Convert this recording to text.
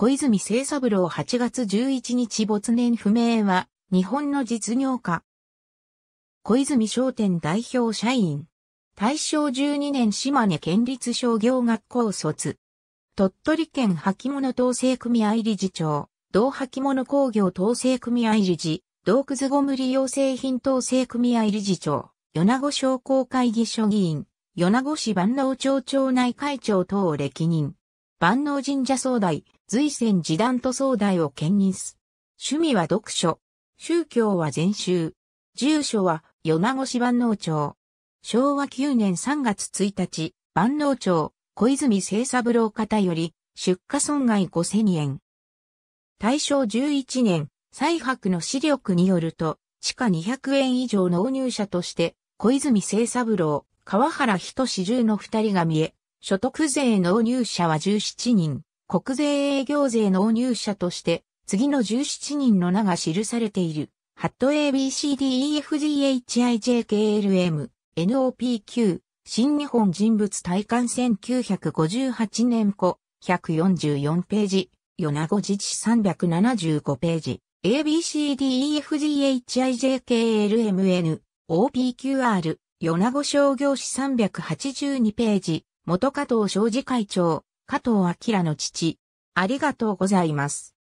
小泉清三郎8月11日没年不明は、日本の実業家。小泉商店代表社員。大正12年島根県立商業学校卒。鳥取県履物統制組合理事長、同履物工業統制組合理事、同ずゴム利用製品統制組合理事長、米子商工会議所議員、米子市万能町町内会長等を歴任。万能神社総代、随戦時団と総代を兼任す。趣味は読書。宗教は禅宗。住所は米子市万能町。昭和9年3月1日、万能町、小泉清三郎方より、出荷損害5000円。大正11年、西博の資力によると、地下200円以上納入者として、小泉清三郎、川原仁志十の二人が見え、所得税納入者は17人、国税営業税納入者として、次の17人の名が記されている。ハット ABCDEFGHIJKLM、NOPQ、新日本人物体感1958年庫、144ページ、米子自治375ページ、ABCDEFGHIJKLMN、OPQR、米子商業史382ページ、元加藤商事会長、加藤明の父。ありがとうございます。